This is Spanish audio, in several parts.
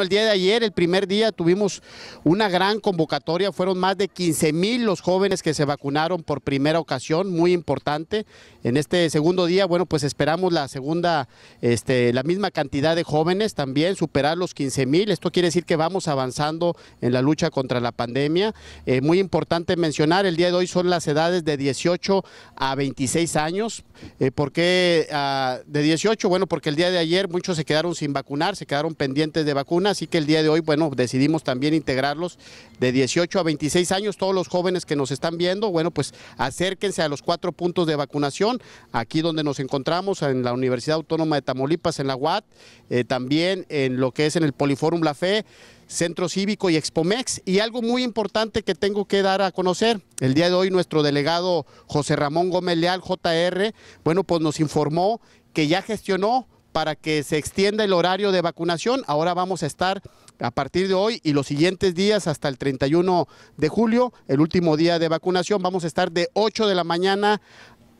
El día de ayer, el primer día, tuvimos una gran convocatoria, fueron más de 15 mil los jóvenes que se vacunaron por primera ocasión, muy importante. En este segundo día, bueno, pues esperamos la segunda, este, la misma cantidad de jóvenes también, superar los 15 mil. Esto quiere decir que vamos avanzando en la lucha contra la pandemia. Eh, muy importante mencionar, el día de hoy son las edades de 18 a 26 años. Eh, ¿Por qué ah, de 18? Bueno, porque el día de ayer muchos se quedaron sin vacunar, se quedaron pendientes de vacuna así que el día de hoy, bueno, decidimos también integrarlos de 18 a 26 años, todos los jóvenes que nos están viendo, bueno, pues acérquense a los cuatro puntos de vacunación, aquí donde nos encontramos, en la Universidad Autónoma de Tamaulipas, en la UAT, eh, también en lo que es en el Poliforum La Fe, Centro Cívico y Expomex. Y algo muy importante que tengo que dar a conocer, el día de hoy nuestro delegado José Ramón Gómez Leal, JR, bueno, pues nos informó que ya gestionó para que se extienda el horario de vacunación. Ahora vamos a estar a partir de hoy y los siguientes días hasta el 31 de julio, el último día de vacunación, vamos a estar de 8 de la mañana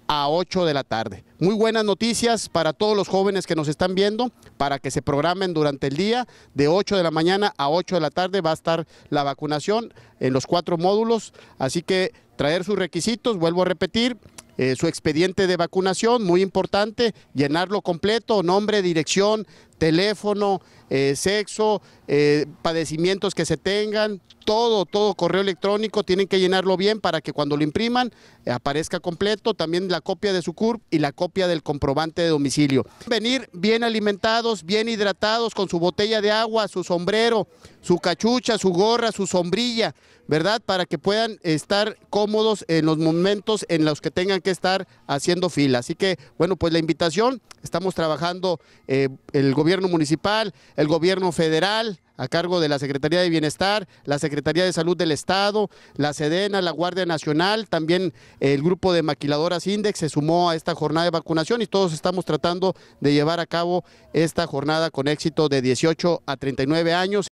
a 8 de la tarde. Muy buenas noticias para todos los jóvenes que nos están viendo, para que se programen durante el día, de 8 de la mañana a 8 de la tarde va a estar la vacunación en los cuatro módulos, así que traer sus requisitos, vuelvo a repetir, eh, su expediente de vacunación, muy importante, llenarlo completo, nombre, dirección, teléfono, eh, sexo, eh, padecimientos que se tengan, todo, todo correo electrónico, tienen que llenarlo bien para que cuando lo impriman eh, aparezca completo, también la copia de su CURP y la copia del comprobante de domicilio. Venir bien alimentados, bien hidratados, con su botella de agua, su sombrero, su cachucha, su gorra, su sombrilla, ¿verdad? Para que puedan estar cómodos en los momentos en los que tengan que estar haciendo fila. Así que, bueno, pues la invitación, estamos trabajando el gobierno gobierno municipal, el gobierno federal a cargo de la Secretaría de Bienestar, la Secretaría de Salud del Estado, la Sedena, la Guardia Nacional, también el grupo de maquiladoras Index se sumó a esta jornada de vacunación y todos estamos tratando de llevar a cabo esta jornada con éxito de 18 a 39 años.